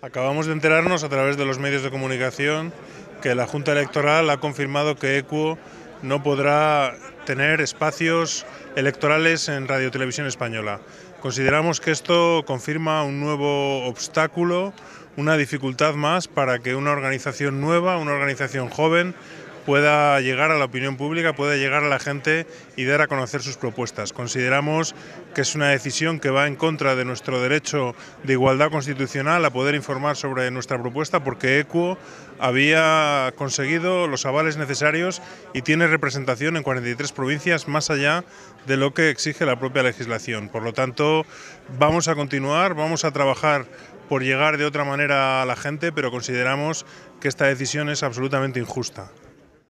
Acabamos de enterarnos a través de los medios de comunicación que la Junta Electoral ha confirmado que ECUO no podrá tener espacios electorales en Radio Televisión Española. Consideramos que esto confirma un nuevo obstáculo, una dificultad más para que una organización nueva, una organización joven, pueda llegar a la opinión pública, pueda llegar a la gente y dar a conocer sus propuestas. Consideramos que es una decisión que va en contra de nuestro derecho de igualdad constitucional a poder informar sobre nuestra propuesta porque ECUO había conseguido los avales necesarios y tiene representación en 43 provincias más allá de lo que exige la propia legislación. Por lo tanto, vamos a continuar, vamos a trabajar por llegar de otra manera a la gente, pero consideramos que esta decisión es absolutamente injusta.